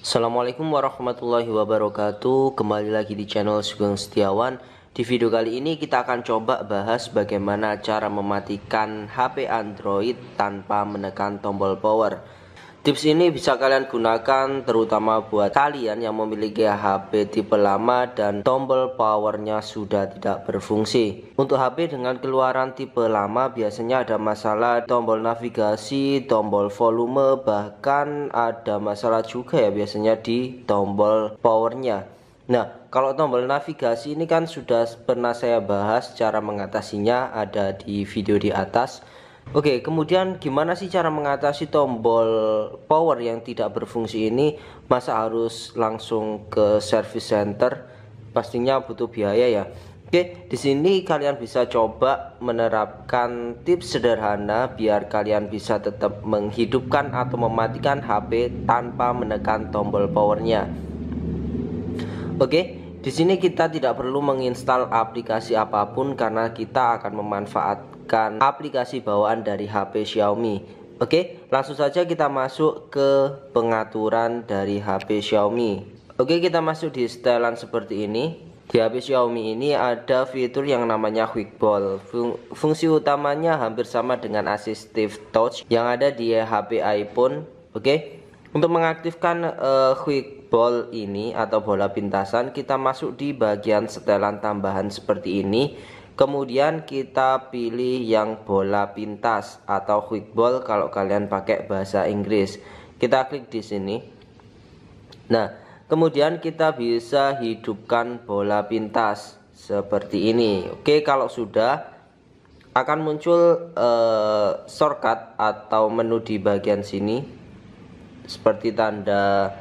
Assalamualaikum warahmatullahi wabarakatuh Kembali lagi di channel Sugeng Setiawan Di video kali ini kita akan coba bahas bagaimana cara mematikan HP Android tanpa menekan tombol power Tips ini bisa kalian gunakan terutama buat kalian yang memiliki HP tipe lama dan tombol powernya sudah tidak berfungsi. Untuk HP dengan keluaran tipe lama biasanya ada masalah tombol navigasi, tombol volume, bahkan ada masalah juga ya biasanya di tombol powernya. Nah, kalau tombol navigasi ini kan sudah pernah saya bahas cara mengatasinya ada di video di atas Oke, kemudian gimana sih cara mengatasi tombol power yang tidak berfungsi ini? Masa harus langsung ke service center? Pastinya butuh biaya ya. Oke, di sini kalian bisa coba menerapkan tips sederhana biar kalian bisa tetap menghidupkan atau mematikan HP tanpa menekan tombol powernya. Oke, di sini kita tidak perlu menginstal aplikasi apapun karena kita akan memanfaatkan menggunakan aplikasi bawaan dari HP Xiaomi Oke langsung saja kita masuk ke pengaturan dari HP Xiaomi Oke kita masuk di setelan seperti ini di HP Xiaomi ini ada fitur yang namanya Quick Ball. Fung fungsi utamanya hampir sama dengan Assistive Touch yang ada di HP iPhone. Oke. Okay? Untuk mengaktifkan uh, Quick Ball ini atau bola pintasan, kita masuk di bagian setelan tambahan seperti ini. Kemudian kita pilih yang bola pintas atau quick ball kalau kalian pakai bahasa Inggris. Kita klik di sini. Nah, kemudian kita bisa hidupkan bola pintas seperti ini. Oke, kalau sudah akan muncul uh, shortcut atau menu di bagian sini seperti tanda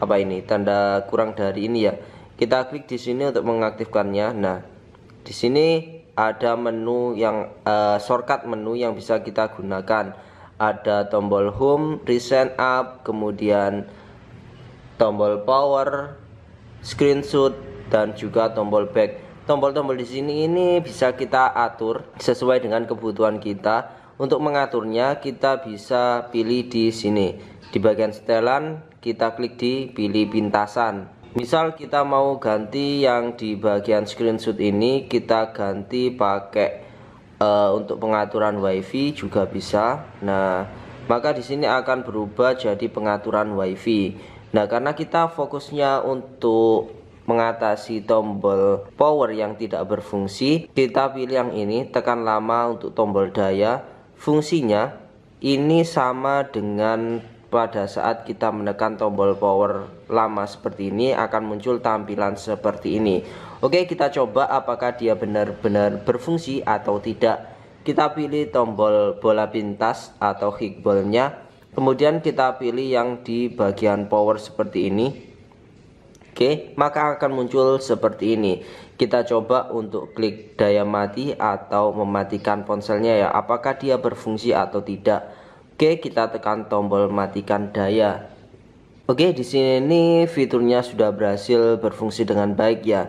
apa ini? Tanda kurang dari ini ya. Kita klik di sini untuk mengaktifkannya. Nah, di sini ada menu yang uh, shortcut menu yang bisa kita gunakan. Ada tombol home, recent up, kemudian tombol power, screenshot dan juga tombol back. Tombol-tombol di sini ini bisa kita atur sesuai dengan kebutuhan kita. Untuk mengaturnya kita bisa pilih di sini. Di bagian setelan kita klik di pilih pintasan. Misal kita mau ganti yang di bagian screenshot ini kita ganti pakai uh, untuk pengaturan WiFi juga bisa. Nah, maka di sini akan berubah jadi pengaturan WiFi. Nah, karena kita fokusnya untuk mengatasi tombol power yang tidak berfungsi, kita pilih yang ini, tekan lama untuk tombol daya. Fungsinya ini sama dengan pada saat kita menekan tombol power lama seperti ini akan muncul tampilan seperti ini Oke kita coba apakah dia benar-benar berfungsi atau tidak kita pilih tombol bola pintas atau kickballnya kemudian kita pilih yang di bagian power seperti ini Oke maka akan muncul seperti ini kita coba untuk klik daya mati atau mematikan ponselnya ya apakah dia berfungsi atau tidak Oke, kita tekan tombol matikan daya. Oke, di sini ini fiturnya sudah berhasil berfungsi dengan baik ya.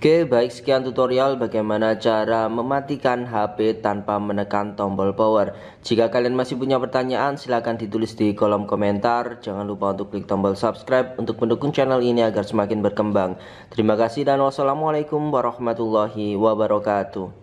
Oke, baik sekian tutorial bagaimana cara mematikan HP tanpa menekan tombol power. Jika kalian masih punya pertanyaan, silahkan ditulis di kolom komentar. Jangan lupa untuk klik tombol subscribe untuk mendukung channel ini agar semakin berkembang. Terima kasih dan wassalamualaikum warahmatullahi wabarakatuh.